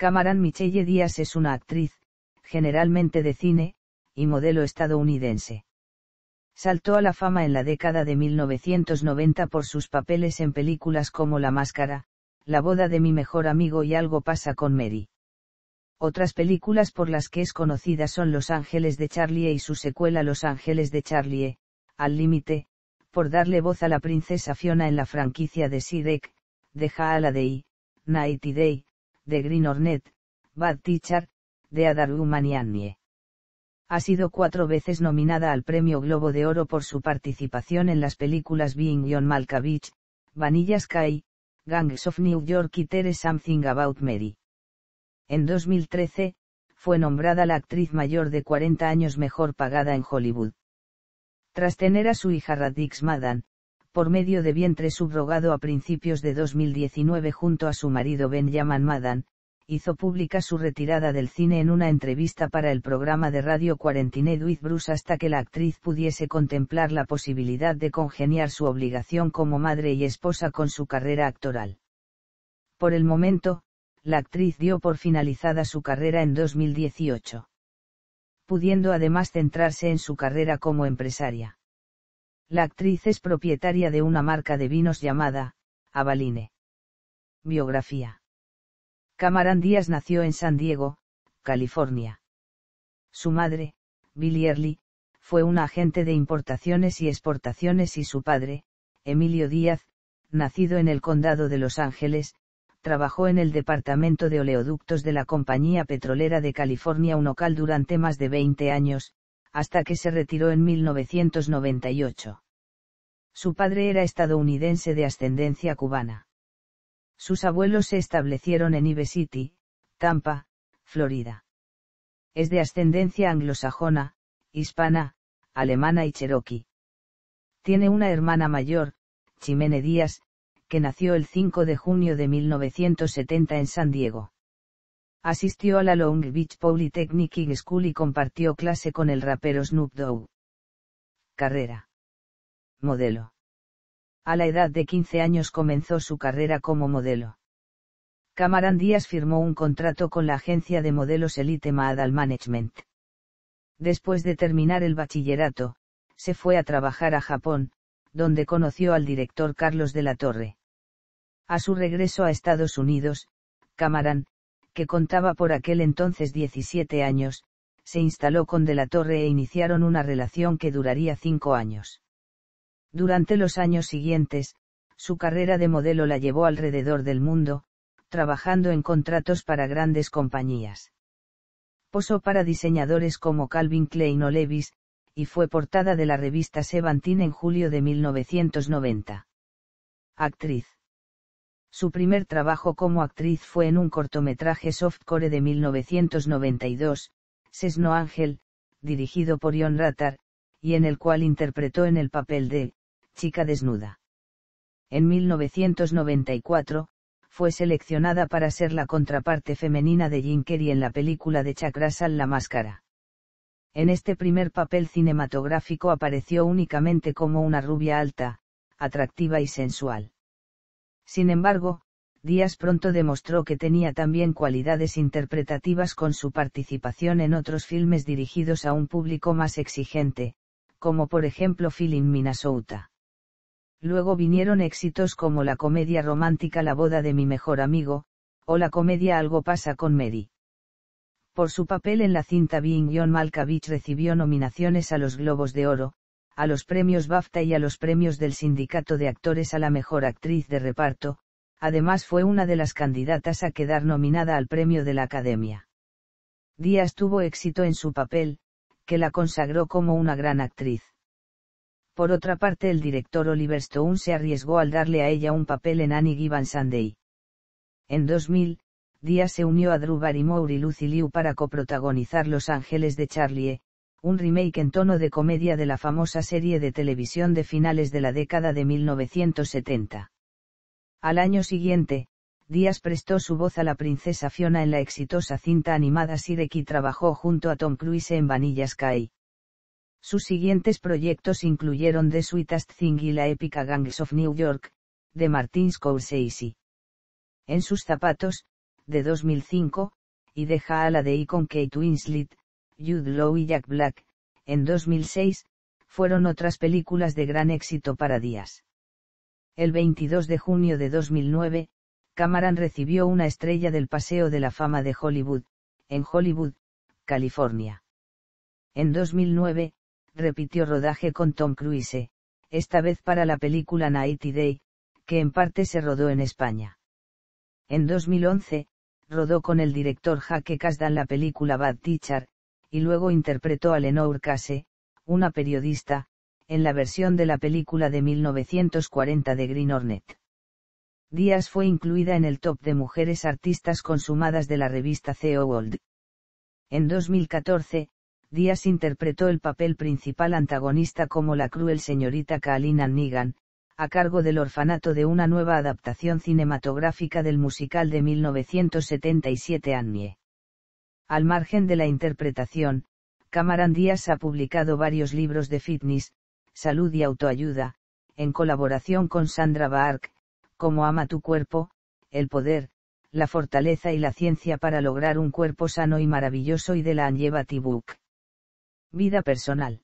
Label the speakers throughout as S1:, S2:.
S1: Camarán Michelle Díaz es una actriz, generalmente de cine, y modelo estadounidense. Saltó a la fama en la década de 1990 por sus papeles en películas como La Máscara, La boda de mi mejor amigo y Algo pasa con Mary. Otras películas por las que es conocida son Los Ángeles de Charlie y su secuela Los Ángeles de Charlie, Al Límite, por darle voz a la princesa Fiona en la franquicia de Deja de la Nighty Day, de Green Hornet, Bad Teacher, de y Annie. Ha sido cuatro veces nominada al Premio Globo de Oro por su participación en las películas Being John Malkovich, Vanilla Sky, Gangs of New York y There's Something About Mary. En 2013, fue nombrada la actriz mayor de 40 años mejor pagada en Hollywood. Tras tener a su hija Radix Madan, por medio de vientre subrogado a principios de 2019 junto a su marido Benjamin Madan, hizo pública su retirada del cine en una entrevista para el programa de radio Quarantine with Bruce hasta que la actriz pudiese contemplar la posibilidad de congeniar su obligación como madre y esposa con su carrera actoral. Por el momento, la actriz dio por finalizada su carrera en 2018. Pudiendo además centrarse en su carrera como empresaria. La actriz es propietaria de una marca de vinos llamada, Avaline. Biografía. Camarán Díaz nació en San Diego, California. Su madre, Billie Early, fue una agente de importaciones y exportaciones y su padre, Emilio Díaz, nacido en el condado de Los Ángeles, trabajó en el departamento de oleoductos de la Compañía Petrolera de California Unocal durante más de 20 años, hasta que se retiró en 1998. Su padre era estadounidense de ascendencia cubana. Sus abuelos se establecieron en Ibe City, Tampa, Florida. Es de ascendencia anglosajona, hispana, alemana y cherokee. Tiene una hermana mayor, Chimene Díaz, que nació el 5 de junio de 1970 en San Diego asistió a la Long Beach Polytechnic School y compartió clase con el rapero Snoop Dogg. Carrera. Modelo. A la edad de 15 años comenzó su carrera como modelo. Camarán Díaz firmó un contrato con la agencia de modelos Elite Model Management. Después de terminar el bachillerato, se fue a trabajar a Japón, donde conoció al director Carlos de la Torre. A su regreso a Estados Unidos, Camarán, que contaba por aquel entonces 17 años, se instaló con De la Torre e iniciaron una relación que duraría cinco años. Durante los años siguientes, su carrera de modelo la llevó alrededor del mundo, trabajando en contratos para grandes compañías. Posó para diseñadores como Calvin Klein o Levis, y fue portada de la revista Seventeen en julio de 1990. Actriz. Su primer trabajo como actriz fue en un cortometraje softcore de 1992, Sesno Ángel, dirigido por Ion Rattar, y en el cual interpretó en el papel de Chica Desnuda. En 1994, fue seleccionada para ser la contraparte femenina de Jim en la película de Chakrasal La Máscara. En este primer papel cinematográfico apareció únicamente como una rubia alta, atractiva y sensual. Sin embargo, Díaz pronto demostró que tenía también cualidades interpretativas con su participación en otros filmes dirigidos a un público más exigente, como por ejemplo Feeling Minnesota. Luego vinieron éxitos como la comedia romántica La boda de mi mejor amigo, o la comedia Algo pasa con Mary. Por su papel en la cinta Being John Malkovich recibió nominaciones a los Globos de Oro, a los premios BAFTA y a los premios del Sindicato de Actores a la Mejor Actriz de Reparto, además fue una de las candidatas a quedar nominada al premio de la Academia. Díaz tuvo éxito en su papel, que la consagró como una gran actriz. Por otra parte, el director Oliver Stone se arriesgó al darle a ella un papel en Annie Given Sunday. En 2000, Díaz se unió a Drew Barrymore y Lucy Liu para coprotagonizar Los Ángeles de Charlie, e, un remake en tono de comedia de la famosa serie de televisión de finales de la década de 1970. Al año siguiente, Díaz prestó su voz a la princesa Fiona en la exitosa cinta animada Sireki y trabajó junto a Tom Cruise en Vanilla Sky. Sus siguientes proyectos incluyeron The Sweetest Thing y la épica Gangs of New York, de Martin Scorsese. En sus zapatos, de 2005, y deja a la de con Kate Winslet, Jude Law y Jack Black, en 2006, fueron otras películas de gran éxito para Díaz. El 22 de junio de 2009, Cameron recibió una estrella del Paseo de la Fama de Hollywood, en Hollywood, California. En 2009, repitió rodaje con Tom Cruise, esta vez para la película Nighty Day, que en parte se rodó en España. En 2011, rodó con el director Jaque Casdan la película Bad Teacher, y luego interpretó a Lenore Case, una periodista, en la versión de la película de 1940 de Green Hornet. Díaz fue incluida en el top de mujeres artistas consumadas de la revista The En 2014, Díaz interpretó el papel principal antagonista como la cruel señorita Kalina Nigan, a cargo del orfanato de una nueva adaptación cinematográfica del musical de 1977 Annie. Al margen de la interpretación, Camarán Díaz ha publicado varios libros de fitness, salud y autoayuda, en colaboración con Sandra Bark, como Ama tu cuerpo, El poder, la fortaleza y la ciencia para lograr un cuerpo sano y maravilloso y de la Anjeva Tibuk. Vida personal.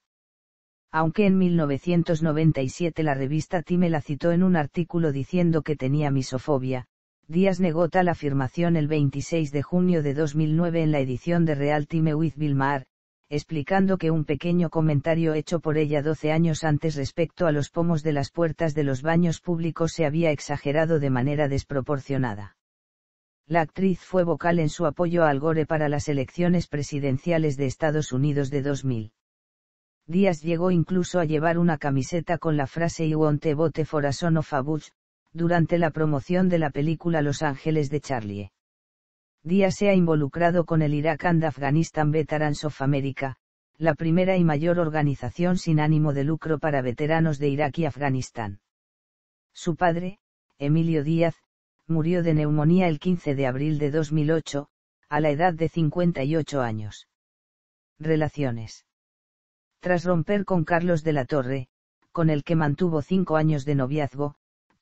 S1: Aunque en 1997 la revista Time la citó en un artículo diciendo que tenía misofobia, Díaz negó tal afirmación el 26 de junio de 2009 en la edición de Real Time with Maher, explicando que un pequeño comentario hecho por ella 12 años antes respecto a los pomos de las puertas de los baños públicos se había exagerado de manera desproporcionada. La actriz fue vocal en su apoyo a Al Gore para las elecciones presidenciales de Estados Unidos de 2000. Díaz llegó incluso a llevar una camiseta con la frase «I want vote for a son of a durante la promoción de la película Los Ángeles de Charlie. Díaz se ha involucrado con el Irak and Afghanistan Veterans of America, la primera y mayor organización sin ánimo de lucro para veteranos de Irak y Afganistán. Su padre, Emilio Díaz, murió de neumonía el 15 de abril de 2008, a la edad de 58 años. Relaciones. Tras romper con Carlos de la Torre, con el que mantuvo cinco años de noviazgo,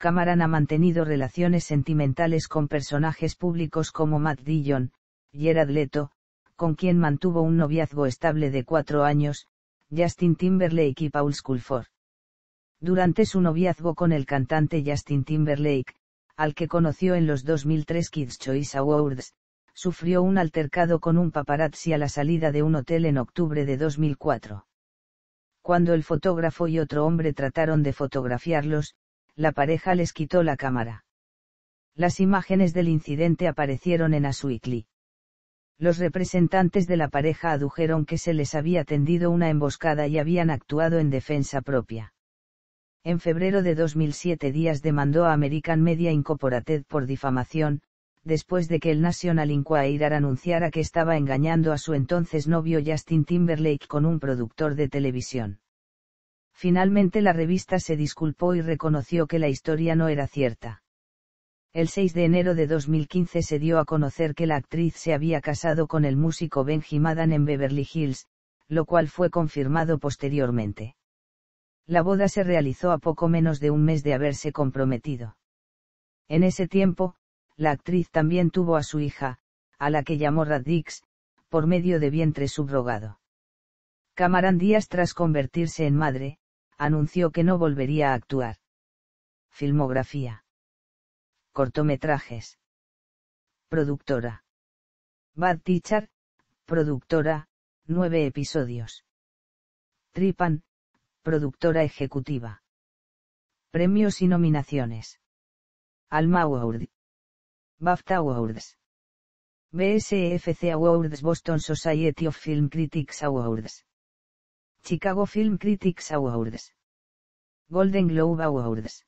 S1: Cameron ha mantenido relaciones sentimentales con personajes públicos como Matt Dillon, Gerard Leto, con quien mantuvo un noviazgo estable de cuatro años, Justin Timberlake y Paul Sculford. Durante su noviazgo con el cantante Justin Timberlake, al que conoció en los 2003 Kids Choice Awards, sufrió un altercado con un paparazzi a la salida de un hotel en octubre de 2004. Cuando el fotógrafo y otro hombre trataron de fotografiarlos, la pareja les quitó la cámara. Las imágenes del incidente aparecieron en Asuikli. Los representantes de la pareja adujeron que se les había tendido una emboscada y habían actuado en defensa propia. En febrero de 2007 Díaz demandó a American Media Incorporated por difamación, después de que el National Inquirer anunciara que estaba engañando a su entonces novio Justin Timberlake con un productor de televisión. Finalmente la revista se disculpó y reconoció que la historia no era cierta. El 6 de enero de 2015 se dio a conocer que la actriz se había casado con el músico Benji Madan en Beverly Hills, lo cual fue confirmado posteriormente. La boda se realizó a poco menos de un mes de haberse comprometido. En ese tiempo, la actriz también tuvo a su hija, a la que llamó Radix, por medio de vientre subrogado. Camarán días tras convertirse en madre, anunció que no volvería a actuar. Filmografía. Cortometrajes. Productora. Bad Teacher, productora, nueve episodios. Tripan, productora ejecutiva. Premios y nominaciones. Alma Award. BAFTA Awards. BSFC Awards Boston Society of Film Critics Awards. Chicago Film Critics Awards. Golden Globe Awards.